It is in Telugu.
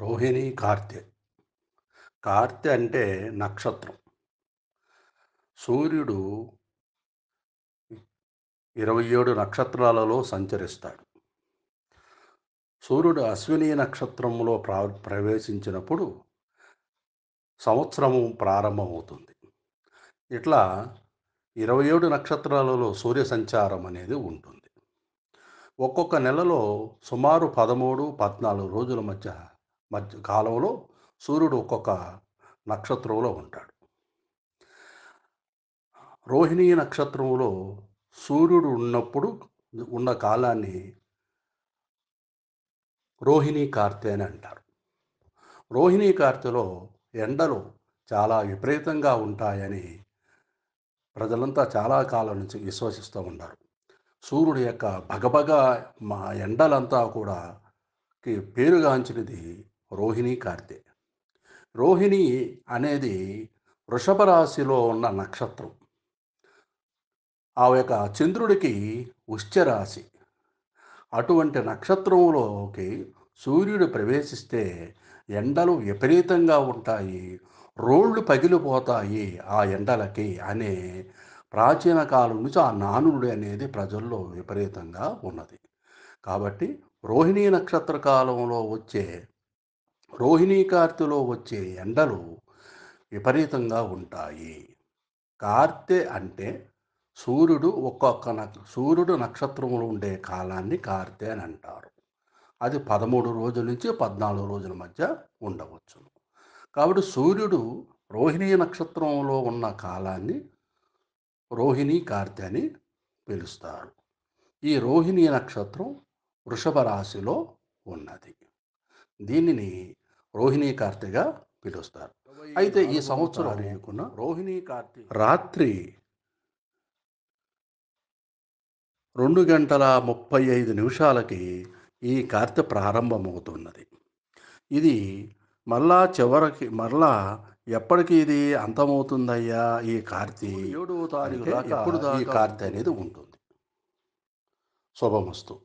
రోహిణి కార్తె కార్తె అంటే నక్షత్రం సూర్యుడు ఇరవై ఏడు నక్షత్రాలలో సంచరిస్తాడు సూర్యుడు అశ్విని నక్షత్రంలో ప్రా ప్రవేశించినప్పుడు సంవత్సరము ప్రారంభమవుతుంది ఇట్లా ఇరవై ఏడు నక్షత్రాలలో సూర్య సంచారం అనేది ఉంటుంది ఒక్కొక్క నెలలో సుమారు పదమూడు పద్నాలుగు రోజుల మధ్య మధ్య కాలంలో సూర్యుడు ఒక్కొక్క నక్షత్రంలో ఉంటాడు రోహిణి నక్షత్రంలో సూర్యుడు ఉన్నప్పుడు ఉన్న కాలాన్ని రోహిణీ కార్తె అని అంటారు రోహిణీ కార్తెలో ఎండలు చాలా విపరీతంగా ఉంటాయని ప్రజలంతా చాలా కాలం నుంచి విశ్వసిస్తూ ఉంటారు సూర్యుడి యొక్క భగభగ మా ఎండలంతా కూడా పేరుగాంచినది రోహిణి కార్తె రోహిణి అనేది వృషభ రాశిలో ఉన్న నక్షత్రం ఆ యొక్క చంద్రుడికి రాశి అటువంటి నక్షత్రంలోకి సూర్యుడు ప్రవేశిస్తే ఎండలు విపరీతంగా ఉంటాయి రోళ్ళు పగిలిపోతాయి ఆ ఎండలకి అనే ప్రాచీన కాలం నుంచి ఆ నానుడు అనేది ప్రజల్లో విపరీతంగా ఉన్నది కాబట్టి రోహిణీ నక్షత్ర కాలంలో వచ్చే రోహిణీ కార్తెలో వచ్చే ఎండలు విపరీతంగా ఉంటాయి కార్తె అంటే సూర్యుడు ఒక్కొక్క నక్ష సూర్యుడు నక్షత్రములు ఉండే కాలాన్ని కార్తె అని అంటారు అది పదమూడు రోజుల నుంచి పద్నాలుగు రోజుల మధ్య ఉండవచ్చు కాబట్టి సూర్యుడు రోహిణీ నక్షత్రంలో ఉన్న కాలాన్ని రోహిణీ కార్తె అని పిలుస్తారు ఈ రోహిణీ నక్షత్రం వృషభ రాశిలో ఉన్నది దీనిని రోహిణి కార్తీగా పిలుస్తారు అయితే ఈ సంవత్సరం అనేకున్న రోహిణి కార్తీ రాత్రి రెండు గంటల ముప్పై ఐదు నిమిషాలకి ఈ కార్తె ప్రారంభమవుతున్నది ఇది మళ్ళా చివరికి మళ్ళా ఎప్పటికి ఇది అంతమవుతుందయ్యా ఈ కార్తీ ఏడవ తారీఖు ఎప్పుడు ఈ కార్తీ అనేది ఉంటుంది శుభమస్తు